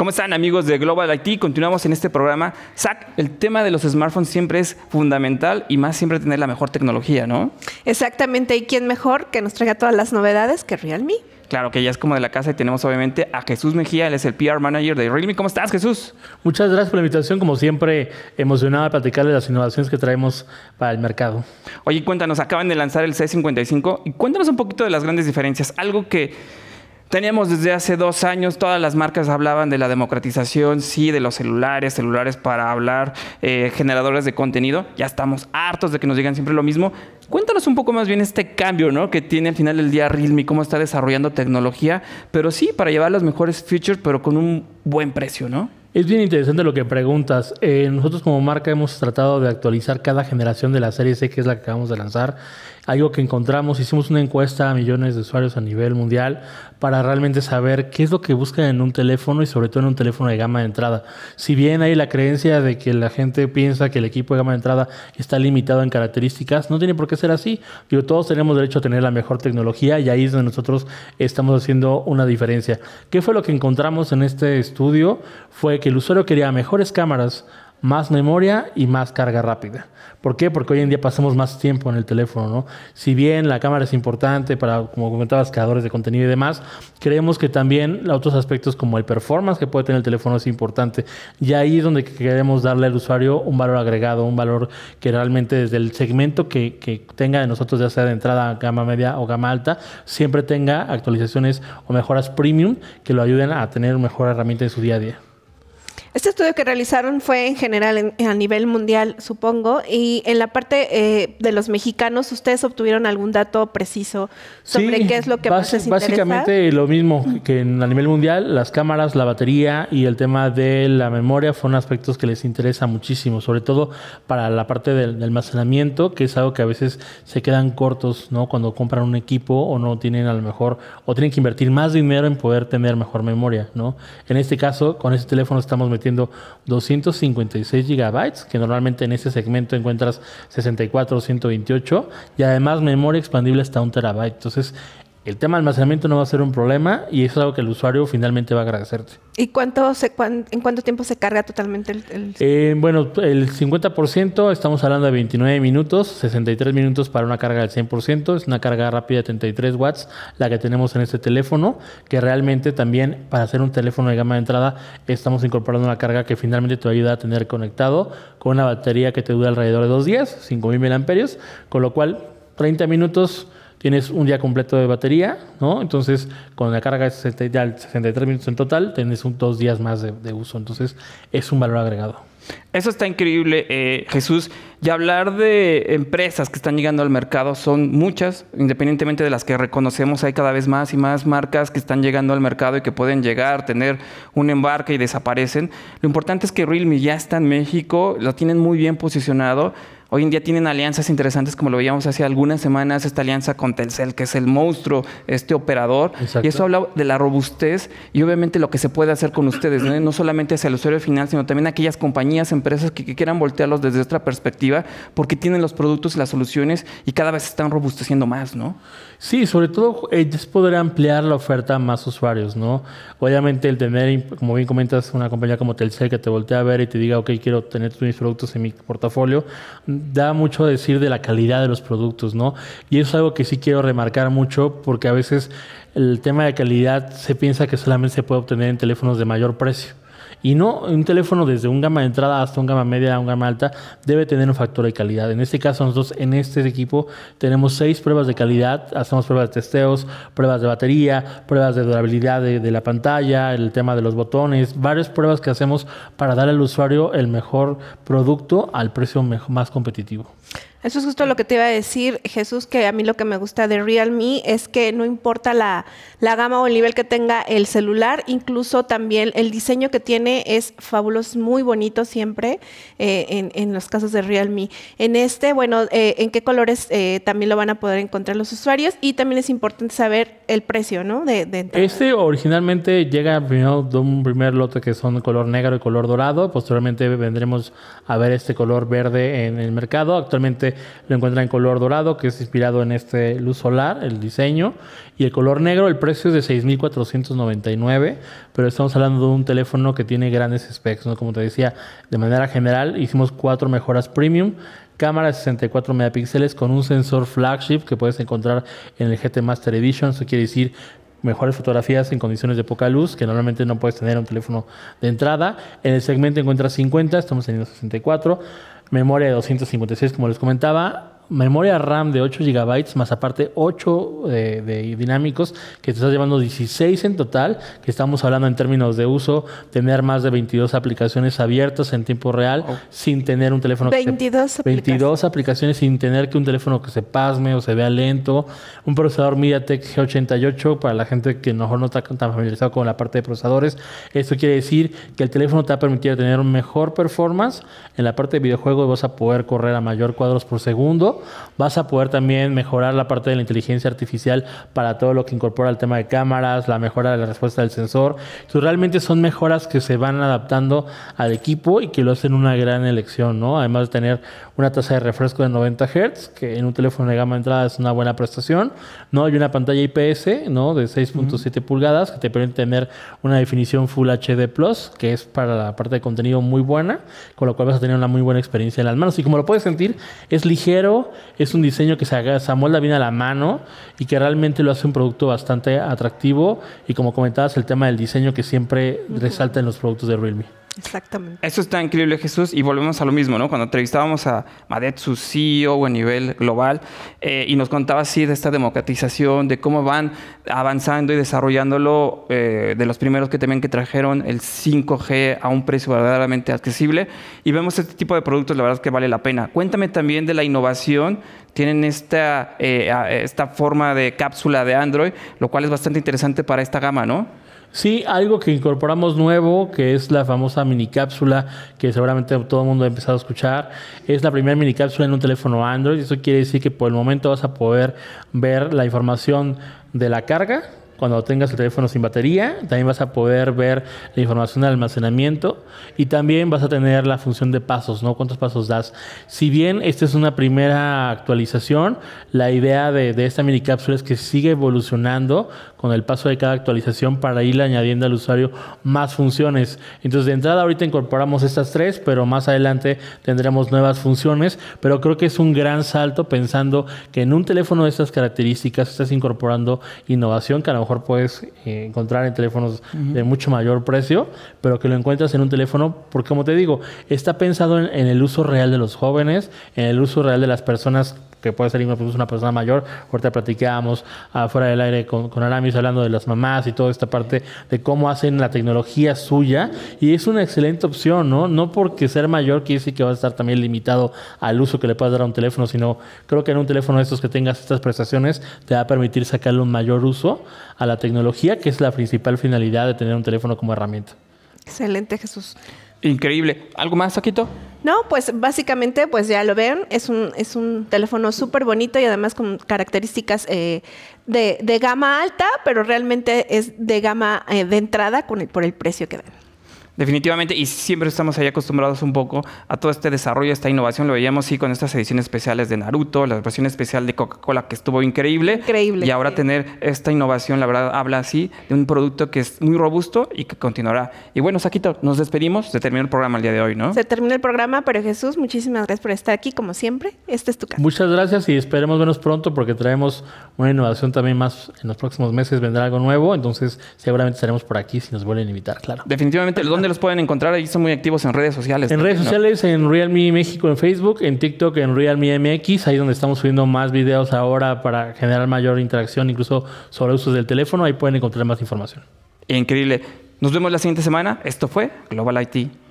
¿Cómo están amigos de Global IT? Continuamos en este programa. Zach, el tema de los smartphones siempre es fundamental y más siempre tener la mejor tecnología, ¿no? Exactamente, y quién mejor que nos traiga todas las novedades que Realme. Claro que ya es como de la casa y tenemos obviamente a Jesús Mejía, él es el PR Manager de Realme. ¿Cómo estás, Jesús? Muchas gracias por la invitación, como siempre, emocionado de platicarles las innovaciones que traemos para el mercado. Oye, cuéntanos, acaban de lanzar el C55 y cuéntanos un poquito de las grandes diferencias, algo que Teníamos desde hace dos años, todas las marcas hablaban de la democratización, sí, de los celulares, celulares para hablar, eh, generadores de contenido. Ya estamos hartos de que nos digan siempre lo mismo. Cuéntanos un poco más bien este cambio ¿no? que tiene al final del día Realme, cómo está desarrollando tecnología, pero sí, para llevar los mejores features, pero con un buen precio, ¿no? Es bien interesante lo que preguntas. Eh, nosotros como marca hemos tratado de actualizar cada generación de la serie C, que es la que acabamos de lanzar. Algo que encontramos, hicimos una encuesta a millones de usuarios a nivel mundial para realmente saber qué es lo que buscan en un teléfono y sobre todo en un teléfono de gama de entrada. Si bien hay la creencia de que la gente piensa que el equipo de gama de entrada está limitado en características, no tiene por qué ser así. todos tenemos derecho a tener la mejor tecnología y ahí es donde nosotros estamos haciendo una diferencia. ¿Qué fue lo que encontramos en este estudio? Fue que el usuario quería mejores cámaras, más memoria y más carga rápida. ¿Por qué? Porque hoy en día pasamos más tiempo en el teléfono, ¿no? Si bien la cámara es importante para, como comentabas, creadores de contenido y demás, creemos que también otros aspectos como el performance que puede tener el teléfono es importante. Y ahí es donde queremos darle al usuario un valor agregado, un valor que realmente desde el segmento que, tenga de nosotros, ya sea de entrada, gama media o gama alta, siempre tenga actualizaciones o mejoras premium que lo ayuden a tener una mejor herramienta en su día a día. Este estudio que realizaron fue en general a nivel mundial, supongo, y en la parte eh, de los mexicanos, ¿ustedes obtuvieron algún dato preciso sobre qué es lo que más les interesa? Básicamente lo mismo que en, a nivel mundial, las cámaras, la batería y el tema de la memoria fueron aspectos que les interesa muchísimo, sobre todo para la parte del, del almacenamiento, que es algo que a veces se quedan cortos, ¿no? Cuando compran un equipo o no tienen a lo mejor, o tienen que invertir más dinero en poder tener mejor memoria, ¿no? En este caso, con este teléfono estamos metiendo 256 gigabytes, que normalmente en ese segmento encuentras 64 128, y además memoria expandible hasta un terabyte. Entonces, el tema de almacenamiento no va a ser un problema y eso es algo que el usuario finalmente va a agradecerte. ¿Y cuánto se, en cuánto tiempo se carga totalmente el...? Eh, bueno, el 50%, estamos hablando de 29 minutos, 63 minutos para una carga del 100%, es una carga rápida de 33 watts, la que tenemos en este teléfono, que realmente también para hacer un teléfono de gama de entrada estamos incorporando una carga que finalmente te ayuda a tener conectado con una batería que te dura alrededor de dos días, 5.000 mAh, con lo cual 30 minutos tienes un día completo de batería, ¿no? Entonces, con la carga de 63 minutos en total, tienes un, dos días más de, uso. Entonces, es un valor agregado. Eso está increíble, eh, Jesús. Y hablar de empresas que están llegando al mercado son muchas, independientemente de las que reconocemos, hay cada vez más y más marcas que están llegando al mercado y que pueden llegar, tener un embarque y desaparecen. Lo importante es que Realme ya está en México, lo tienen muy bien posicionado Hoy en día tienen alianzas interesantes, como lo veíamos hace algunas semanas, esta alianza con Telcel, que es el monstruo, este operador. Y eso habla de la robustez y obviamente lo que se puede hacer con ustedes, ¿no? solamente hacia el usuario final, sino también aquellas compañías, empresas que, quieran voltearlos desde otra perspectiva, porque tienen los productos y las soluciones y cada vez están robusteciendo más, ¿no? Sí, sobre todo ellos eh, poder ampliar la oferta a más usuarios, ¿no? Obviamente el tener, como bien comentas, una compañía como Telcel que te voltea a ver y te diga, ok, quiero tener mis productos en mi portafolio da mucho a decir de la calidad de los productos, ¿no? Y eso es algo que sí quiero remarcar mucho porque a veces el tema de calidad se piensa que solamente se puede obtener en teléfonos de mayor precio. Y no, un teléfono desde un gama de entrada hasta un gama media un gama alta debe tener un factor de calidad. En este caso, nosotros en este equipo tenemos seis pruebas de calidad, hacemos pruebas de testeos, pruebas de batería, pruebas de durabilidad de, de la pantalla, el tema de los botones, varias pruebas que hacemos para dar al usuario el mejor producto al precio más competitivo. Eso es justo lo que te iba a decir, Jesús, que a mí lo que me gusta de Realme es que no importa la, gama o el nivel que tenga el celular, incluso también el diseño que tiene es fabuloso, muy bonito siempre eh, en, en, los casos de Realme. En este, bueno, eh, en qué colores eh, también lo van a poder encontrar los usuarios y también es importante saber el precio, ¿no? De, este originalmente llega primero de un primer lote que son color negro y color dorado, posteriormente vendremos a ver este color verde en el mercado. Actualmente lo encuentra en color dorado, que es inspirado en este luz solar, el diseño. Y el color negro, el precio es de 6.499, pero estamos hablando de un teléfono que tiene grandes specs. Como te decía, de manera general hicimos cuatro mejoras premium cámara 64 megapíxeles con un sensor flagship que puedes encontrar en el GT Master Edition. Eso quiere decir mejores fotografías en condiciones de poca luz que normalmente no puedes tener un teléfono de entrada. En el segmento encuentras 50, estamos teniendo 64 memoria de 256, como les comentaba, memoria RAM de 8 GB, más aparte 8 eh, de, dinámicos, que te estás llevando 16 en total, que estamos hablando en términos de uso, tener más de 22 aplicaciones abiertas en tiempo real, oh. sin tener un teléfono... 22 que 22 aplicaciones. sin tener que un teléfono que se pasme o se vea lento, un procesador MediaTek G88 para la gente que mejor no está tan familiarizado con la parte de procesadores. Esto quiere decir que el teléfono te ha permitido tener mejor performance. En la parte de videojuegos vas a poder correr a mayor cuadros por segundo Vas a poder también mejorar la parte de la inteligencia artificial para todo lo que incorpora el tema de cámaras, la mejora de la respuesta del sensor. Entonces, realmente son mejoras que se van adaptando al equipo y que lo hacen una gran elección, ¿no? Además de tener una tasa de refresco de 90 Hz, que en un teléfono de gama de entrada es una buena prestación, ¿no? Y una pantalla IPS, ¿no? De 6.7 pulgadas que te permite tener una definición Full HD Plus, que es para la parte de contenido muy buena, con lo cual vas a tener una muy buena experiencia en las manos. Y como lo puedes sentir, es ligero, es un diseño que se, se amolda bien a la mano y que realmente lo hace un producto bastante atractivo. Y como comentabas, el tema del diseño que siempre resalta en los productos de Realme. Exactamente. Eso está increíble, Jesús. Y volvemos a lo mismo, ¿no? Cuando entrevistábamos a Madet, su CEO a nivel global, eh, y nos contaba así de esta democratización, de cómo van avanzando y desarrollándolo, eh, de los primeros que también que trajeron el 5G a un precio verdaderamente accesible. Y vemos este tipo de productos, la verdad es que vale la pena. Cuéntame también de la innovación. Tienen esta, eh, esta forma de cápsula de Android, lo cual es bastante interesante para esta gama, ¿no? Sí, algo que incorporamos nuevo, que es la famosa minicápsula que seguramente todo el mundo ha empezado a escuchar. Es la primera minicápsula en un teléfono Android. Eso quiere decir que por el momento vas a poder ver la información de la carga, cuando tengas el teléfono sin batería, también vas a poder ver la información de almacenamiento y también vas a tener la función de pasos, ¿no? ¿Cuántos pasos das? Si bien esta es una primera actualización, la idea de, esta mini cápsula es que sigue evolucionando con el paso de cada actualización para irle añadiendo al usuario más funciones. Entonces, de entrada ahorita incorporamos estas tres, pero más adelante tendremos nuevas funciones, pero creo que es un gran salto pensando que en un teléfono de estas características estás incorporando innovación que a lo puedes eh, encontrar en teléfonos de mucho mayor precio, pero que lo encuentras en un teléfono, porque como te digo, está pensado en, en el uso real de los jóvenes, en el uso real de las personas que puede ser una persona mayor. Ahorita platicábamos afuera del aire con, con Aramis hablando de las mamás y toda esta parte de cómo hacen la tecnología suya. Y es una excelente opción, ¿no? No porque ser mayor quiere decir que va a estar también limitado al uso que le puedas dar a un teléfono, sino creo que en un teléfono de estos que tengas estas prestaciones te va a permitir sacarle un mayor uso a la tecnología, que es la principal finalidad de tener un teléfono como herramienta. Excelente, Jesús. Increíble. ¿Algo más, Saquito? No, pues básicamente, pues ya lo ven, es un, es un teléfono súper bonito y además con características eh, de, de, gama alta, pero realmente es de gama eh, de entrada con el, por el precio que dan. Definitivamente, y siempre estamos ahí acostumbrados un poco a todo este desarrollo, esta innovación. Lo veíamos, sí, con estas ediciones especiales de Naruto, la versión especial de Coca-Cola, que estuvo increíble. Increíble. Y ahora tener esta innovación, la verdad, habla así de un producto que es muy robusto y que continuará. Y bueno, Saquito, nos despedimos. Se terminó el programa el día de hoy, ¿no? Se terminó el programa, pero Jesús, muchísimas gracias por estar aquí, como siempre. Este es tu casa. Muchas gracias y esperemos vernos pronto porque traemos una innovación también más en los próximos meses. Vendrá algo nuevo, entonces seguramente estaremos por aquí si nos vuelven a invitar, claro. Definitivamente, ¿dónde los pueden encontrar? Ahí son muy activos en redes sociales. En redes sociales, en Realme México, en Facebook, en TikTok, en Realme MX, ahí donde estamos subiendo más videos ahora para generar mayor interacción, incluso sobre usos del teléfono. Ahí pueden encontrar más información. Increíble. Nos vemos la siguiente semana. Esto fue Global IT.